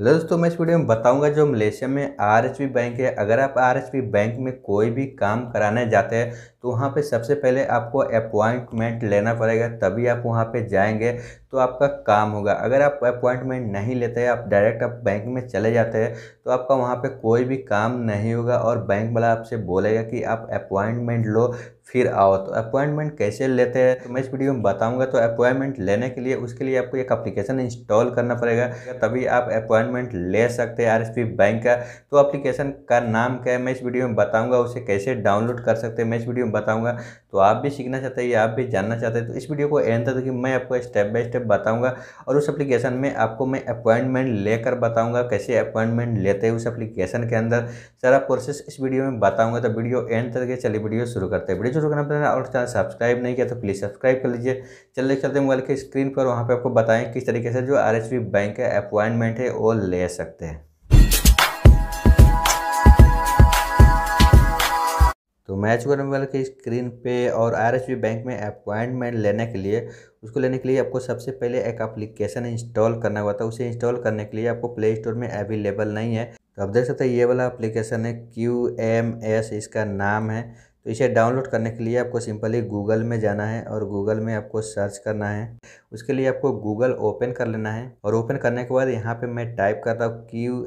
hello दोस्तों मैं इस वीडियो में बताऊंगा जो मलेशिया में आरएचबी बैंक है अगर आप आरएचबी बैंक में कोई भी काम कराने जाते हैं तो वहाँ पे सबसे पहले आपको अपॉइंटमेंट लेना पड़ेगा तभी आप वहाँ पे जाएंगे तो आपका काम होगा अगर आप अपॉइंटमेंट नहीं लेते हैं आप डायरेक्ट आप बैंक में चले जाते हैं तो आपका वहाँ पे कोई भी काम नहीं होगा और बैंक वाला आपसे बोलेगा कि आप अपॉइंटमेंट लो फिर आओ तो अपॉइंटमेंट कैसे लेते हैं तो मैं इस वीडियो में बताऊंगा तो अपॉइंटमेंट लेने के लिए उसके लिए आपको एक एप्लीकेशन इंस्टॉल करना पड़ेगा तभी आप अपॉइंटमेंट ले सकते हैं आरएसपी बैंक का तो एप्लीकेशन का नाम क्या है मैं इस वीडियो में बताऊंगा उसे कैसे डाउनलोड कर सकते हैं मैं इस वीडियो में बताऊंगा तो आप भी सीखना चाहते हैं या आप भी जानना चाहते हैं तो इस वीडियो को एंड तक देखिए मैं आपको स्टेप बाय स्टेप बताऊंगा और उस एप्लीकेशन में आपको मैं अपॉइंटमेंट लेकर बताऊँगा कैसे अपॉइंटमेंट लेते हैं उस एप्लीकेशन के अंदर सारा प्रोसेस इस वीडियो में बताऊँगा तो वीडियो एंड तक देखिए चलिए वीडियो शुरू करते हैं वीडियो शुरू करना पड़ेगा और चैनल सब्सक्राइब नहीं किया तो प्लीज़ सब्सक्राइब कर लीजिए चलते चलते मोबाइल के स्क्रीन पर वहाँ पर आपको बताएँ किस तरीके से जो आर बैंक का अपॉइंटमेंट है वो ले सकते हैं मैच करने वाले की स्क्रीन पे और आरएसबी बैंक में अपॉइंटमेंट लेने के लिए उसको लेने के लिए आपको सबसे पहले एक एप्लीकेशन इंस्टॉल करना हुआ था उसे इंस्टॉल करने के लिए आपको प्ले स्टोर में अवेलेबल नहीं है तो आप देख सकते हैं ये वाला अप्लीकेशन है क्यू एम एस इसका नाम है तो इसे डाउनलोड करने के लिए आपको सिंपली गूगल में जाना है और गूगल में आपको सर्च करना है उसके लिए आपको गूगल ओपन कर लेना है और ओपन करने के बाद यहाँ पे मैं टाइप कर रहा हूँ Q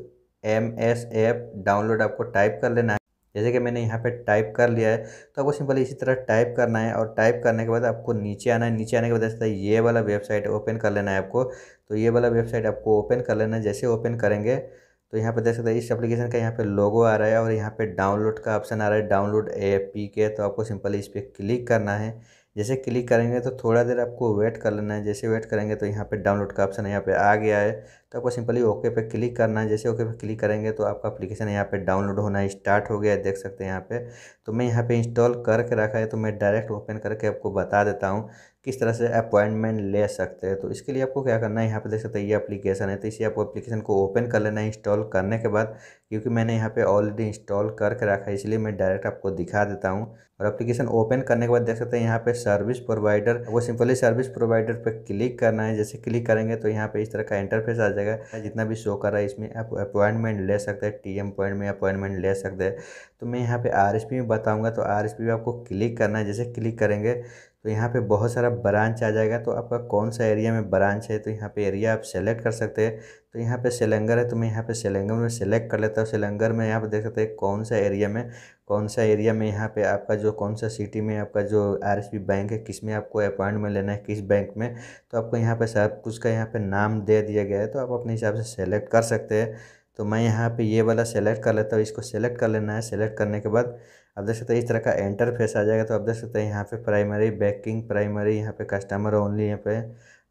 M S app download आपको टाइप कर लेना है जैसे कि मैंने यहाँ पे टाइप कर लिया है तो आपको सिंपली इसी तरह टाइप करना है और टाइप करने के बाद आपको नीचे आना है नीचे आने के बाद ऐसा ये वाला वेबसाइट ओपन कर लेना है आपको तो ये वाला वेबसाइट आपको ओपन कर लेना है जैसे ओपन करेंगे तो यहाँ पर देख सकते हैं इस एप्लीकेशन का यहाँ पे लोगो आ रहा है और यहाँ पे डाउनलोड का ऑप्शन आ रहा है डाउनलोड ए पी के तो आपको सिंपली इस पर क्लिक करना है जैसे क्लिक करेंगे तो थोड़ा देर आपको वेट कर लेना है जैसे वेट करेंगे तो यहाँ पे डाउनलोड का ऑप्शन यहाँ पे आ गया है तो आपको सिंपली ओके पे क्लिक करना है जैसे ओके पे क्लिक करेंगे तो आपका एप्लीकेशन यहाँ पे डाउनलोड होना स्टार्ट हो गया है देख सकते हैं यहाँ पे तो मैं यहाँ पे इंस्टॉल करके रखा है तो मैं डायरेक्ट ओपन करके आपको बता देता हूँ किस तरह से अपॉइंटमेंट ले सकते हैं तो इसके लिए आपको क्या करना है यहाँ पे देख सकते हैं ये एप्लीकेशन है तो इसी आपको एप्लीकेशन को ओपन कर लेना है इंस्टॉल करने के बाद क्योंकि मैंने यहाँ पे ऑलरेडी इंस्टॉल करके रखा है इसलिए मैं डायरेक्ट आपको दिखा देता हूँ और एप्लीकेशन ओपन करने के बाद देख सकते हैं यहाँ पे सर्विस प्रोवाइडर वो सिंपली सर्विस प्रोवाइडर पर क्लिक करना है जैसे क्लिक करेंगे तो यहाँ पे इस तरह का इंटरफेस आ जाएगा जितना भी शो कर रहा है इसमें आप अपॉइंटमेंट ले सकते हैं टी एम पॉइंट में अपॉइंटमेंट ले सकते हैं तो मैं यहाँ पे आर एस पी में बताऊँगा तो आर एस पी में आपको क्लिक करना है जैसे क्लिक करेंगे तो यहाँ पे बहुत सारा ब्रांच आ जाएगा तो आपका कौन सा एरिया में ब्रांच है तो यहाँ पे एरिया आप सेलेक्ट कर सकते हैं तो यहाँ पे सिलेंगर है तो मैं यहाँ पे सिलेंगर में सेलेक्ट कर लेता हूँ सिलेंगर में यहाँ पे देख सकते हैं कौन सा एरिया में कौन सा एरिया में यहाँ पे आपका जो कौन सा सिटी में आपका जो आर बैंक है किस में आपको अपॉइंटमेंट लेना है किस बैंक में तो आपको यहाँ पर सब कुछ का यहाँ पर नाम दे दिया गया है तो आप अपने हिसाब से सेलेक्ट कर सकते हैं तो मैं यहाँ पे ये वाला सेलेक्ट कर लेता हूँ इसको सेलेक्ट कर लेना है सेलेक्ट करने के बाद आप देख सकते हैं इस तरह का एंटर फेस आ जाएगा तो आप देख सकते हैं यहाँ पे प्राइमरी बैंकिंग प्राइमरी यहाँ पे कस्टमर ओनली यहाँ पे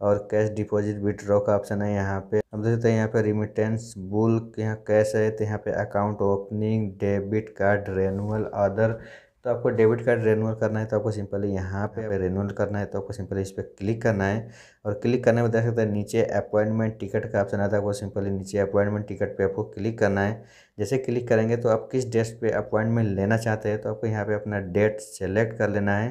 और कैश डिपॉजिट विड्रॉ का ऑप्शन है यहाँ पे आप देख सकते हैं यहाँ पे रिमिटेंस बुल यहाँ कैश है तो यहाँ पे account opening debit card renewal other तो आपको डेबिट कार्ड रेनुअल करना है तो आपको सिंपली यहाँ पे रेनुअल करना है तो आपको सिंपली इस पर क्लिक करना है और क्लिक करने में देख सकते हैं नीचे अपॉइंटमेंट टिकट का ऑप्शन आता है आपको सिंपली नीचे अपॉइंटमेंट टिकट पे आपको क्लिक करना है जैसे क्लिक करेंगे तो आप किस डेट पे अपॉइंटमेंट लेना चाहते हैं तो आपको यहाँ पे अपना डेट सेलेक्ट कर लेना है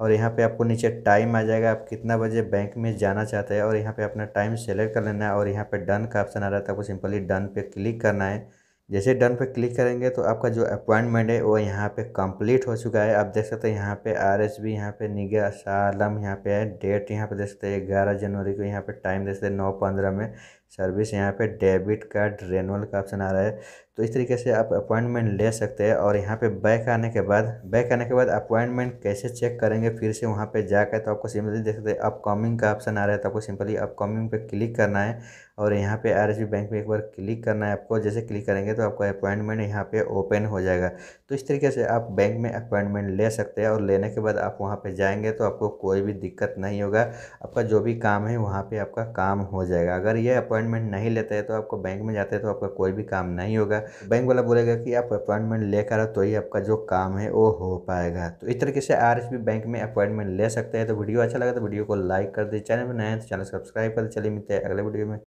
और यहाँ पर आपको नीचे टाइम आ जाएगा आप कितना बजे बैंक में जाना चाहते हैं और यहाँ पर अपना टाइम सेलेक्ट कर लेना है और यहाँ पर डन का ऑप्शन आ रहा है तो आपको सिंपली डन पर क्लिक करना है जैसे डन पे क्लिक करेंगे तो आपका जो अपॉइंटमेंट है वो यहाँ पे कंप्लीट हो चुका है आप देख सकते हैं यहाँ पे आर एस बी यहाँ पे निगा सालम यहाँ पे है डेट यहाँ पे देख सकते हैं ग्यारह जनवरी को यहाँ पे टाइम देख सकते हैं नौ पंद्रह में सर्विस यहाँ पे डेबिट कार्ड रेनुअल का ऑप्शन आ रहा है तो इस तरीके से आप अपॉइंटमेंट ले सकते हैं और यहाँ पे बैक आने के बाद बैक आने के बाद अपॉइंटमेंट कैसे चेक करेंगे फिर से वहाँ पे जाकर तो आपको सिंपली देख सकते हैं अपकमिंग का ऑप्शन आ रहा है तो आपको सिंपली अपकमिंग पे क्लिक करना है और यहाँ पे आर बैंक में एक बार क्लिक करना है आपको जैसे क्लिक करेंगे तो आपका अपॉइंटमेंट यहाँ पे ओपन हो जाएगा तो इस तरीके से आप बैंक में अपॉइंटमेंट ले सकते हैं और लेने के बाद आप वहाँ पे जाएंगे तो आपको कोई भी दिक्कत नहीं होगा आपका जो भी काम है वहाँ पे आपका काम हो जाएगा अगर ये अपॉइंट अपॉइंटमेंट नहीं लेते हैं तो आपको बैंक में जाते हैं तो आपका कोई भी काम नहीं होगा बैंक वाला बोलेगा कि आप अपॉइंटमेंट लेकर आओ तो ही आपका जो काम है वो हो पाएगा तो इस तरीके से आर बैंक में अपॉइंटमेंट ले सकते हैं तो वीडियो अच्छा लगा तो वीडियो को लाइक कर दे चैनल में नए तो चैनल सब्सक्राइब कर चले मिलते हैं अगले वीडियो में